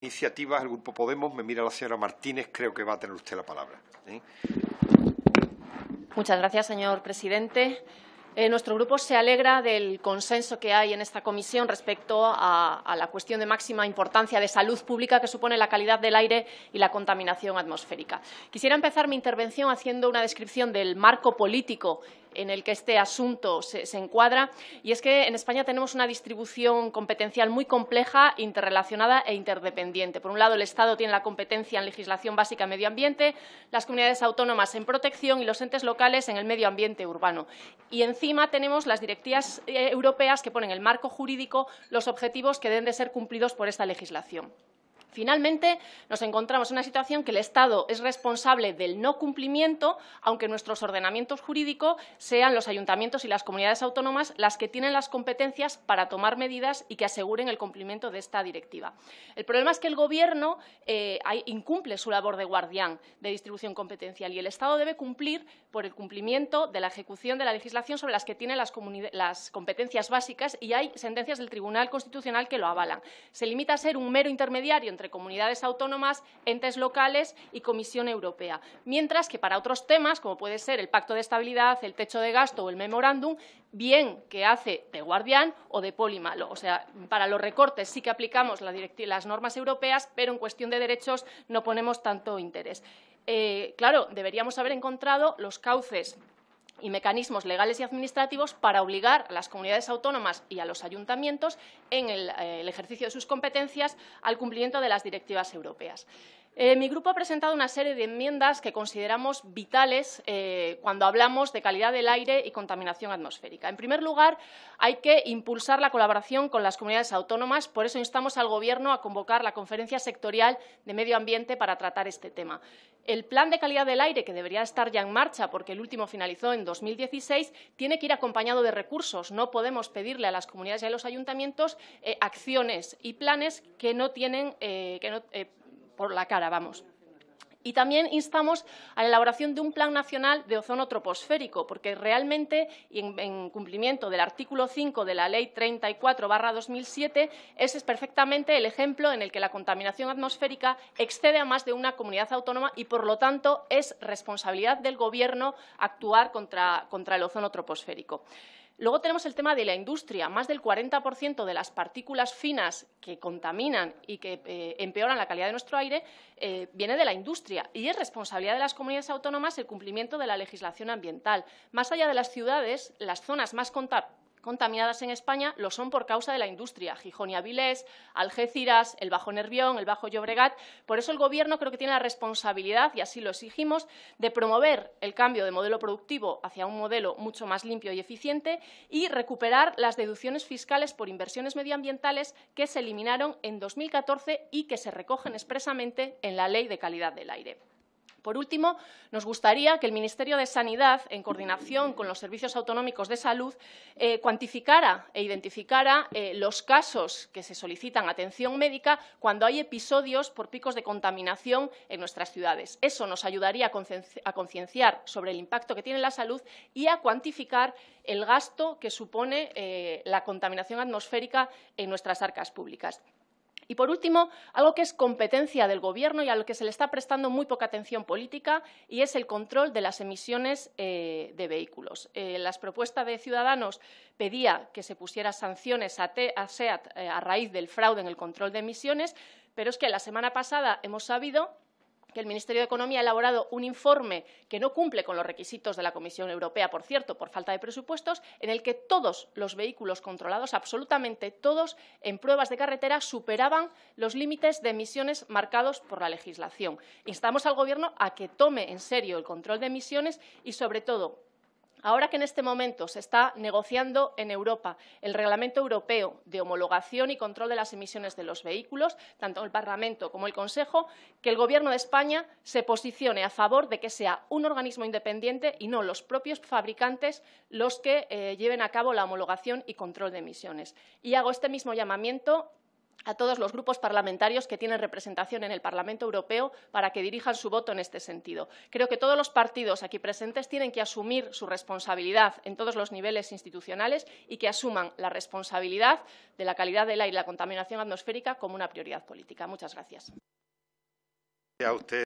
iniciativas, el Grupo Podemos. Me mira la señora Martínez, creo que va a tener usted la palabra. Muchas gracias, señor presidente. Eh, nuestro grupo se alegra del consenso que hay en esta comisión respecto a, a, la cuestión de máxima importancia de salud pública que supone la calidad del aire y la contaminación atmosférica. Quisiera empezar mi intervención haciendo una descripción del marco político en el que este asunto se, encuadra, y es que en España tenemos una distribución competencial muy compleja, interrelacionada e interdependiente. Por un lado, el Estado tiene la competencia en legislación básica en medio ambiente, las comunidades autónomas en protección y los entes locales en el medio ambiente urbano. Y encima tenemos las directivas eh, europeas que ponen el marco jurídico, los objetivos que deben de ser cumplidos por esta legislación. Finalmente, nos encontramos en una situación que el Estado es responsable del no cumplimiento, aunque nuestros ordenamientos jurídicos sean los ayuntamientos y las comunidades autónomas las que tienen las competencias para tomar medidas y que aseguren el cumplimiento de esta directiva. El problema es que el Gobierno eh, incumple su labor de guardián de distribución competencial y el Estado debe cumplir por el cumplimiento de la ejecución de la legislación sobre las que tiene las, las competencias básicas y hay sentencias del Tribunal Constitucional que lo avalan. Se limita a ser un mero intermediario entre comunidades autónomas, entes locales y Comisión Europea. Mientras que para otros temas, como puede ser el Pacto de Estabilidad, el Techo de Gasto o el Memorándum, bien que hace de guardián o de polimalo. O sea, para los recortes sí que aplicamos las normas europeas, pero en cuestión de derechos no ponemos tanto interés. Eh, claro, deberíamos haber encontrado los cauces y mecanismos legales y administrativos para obligar a las comunidades autónomas y a los ayuntamientos en el, eh, ejercicio de sus competencias al cumplimiento de las directivas europeas. Eh, mi grupo ha presentado una serie de enmiendas que consideramos vitales eh, cuando hablamos de calidad del aire y contaminación atmosférica. En primer lugar, hay que impulsar la colaboración con las comunidades autónomas. Por eso instamos al Gobierno a convocar la Conferencia Sectorial de Medio Ambiente para tratar este tema. El Plan de Calidad del Aire, que debería estar ya en marcha porque el último finalizó en 2016, tiene que ir acompañado de recursos. No podemos pedirle a las comunidades y a los ayuntamientos eh, acciones y planes que no tienen por la cara, vamos. Y también instamos a la elaboración de un plan nacional de ozono troposférico, porque realmente, en, en cumplimiento del artículo 5 de la Ley 34-2007, ese es perfectamente el ejemplo en el que la contaminación atmosférica excede a más de una comunidad autónoma y, por lo tanto, es responsabilidad del Gobierno actuar contra el ozono troposférico. Luego tenemos el tema de la industria. Más del 40% de las partículas finas que contaminan y que eh, empeoran la calidad de nuestro aire eh, viene de la industria y es responsabilidad de las comunidades autónomas el cumplimiento de la legislación ambiental. Más allá de las ciudades, las zonas más contaminadas contaminadas en España lo son por causa de la industria. Gijón y Avilés, Algeciras, el Bajo Nervión, el Bajo Llobregat. Por eso el Gobierno creo que tiene la responsabilidad, y así lo exigimos, de promover el cambio de modelo productivo hacia un modelo mucho más limpio y eficiente y recuperar las deducciones fiscales por inversiones medioambientales que se eliminaron en 2014 y que se recogen expresamente en la Ley de Calidad del Aire. Por último, nos gustaría que el Ministerio de Sanidad, en coordinación con los servicios autonómicos de salud, eh, cuantificara e identificara eh, los casos que se solicitan atención médica cuando hay episodios por picos de contaminación en nuestras ciudades. Eso nos ayudaría a concienciar sobre el impacto que tiene la salud y a cuantificar el gasto que supone eh, la contaminación atmosférica en nuestras arcas públicas. Y por último, algo que es competencia del Gobierno y a lo que se le está prestando muy poca atención política y es el control de las emisiones eh, de vehículos. Eh, las propuestas de Ciudadanos pedía que se pusieran sanciones a, SEAT eh, a raíz del fraude en el control de emisiones, pero es que la semana pasada hemos sabido el Ministerio de Economía ha elaborado un informe que no cumple con los requisitos de la Comisión Europea, por cierto, por falta de presupuestos, en el que todos los vehículos controlados, absolutamente todos, en pruebas de carretera superaban los límites de emisiones marcados por la legislación. Instamos al Gobierno a que tome en serio el control de emisiones y, sobre todo, Ahora que en este momento se está negociando en Europa el Reglamento Europeo de Homologación y Control de las Emisiones de los Vehículos, tanto el Parlamento como el Consejo, que el Gobierno de España se posicione a favor de que sea un organismo independiente y no los propios fabricantes los que eh, lleven a cabo la homologación y control de emisiones. Y hago este mismo llamamiento a todos los grupos parlamentarios que tienen representación en el Parlamento Europeo para que dirijan su voto en este sentido. Creo que todos los partidos aquí presentes tienen que asumir su responsabilidad en todos los niveles institucionales y que asuman la responsabilidad de la calidad del aire y la contaminación atmosférica como una prioridad política. Muchas gracias.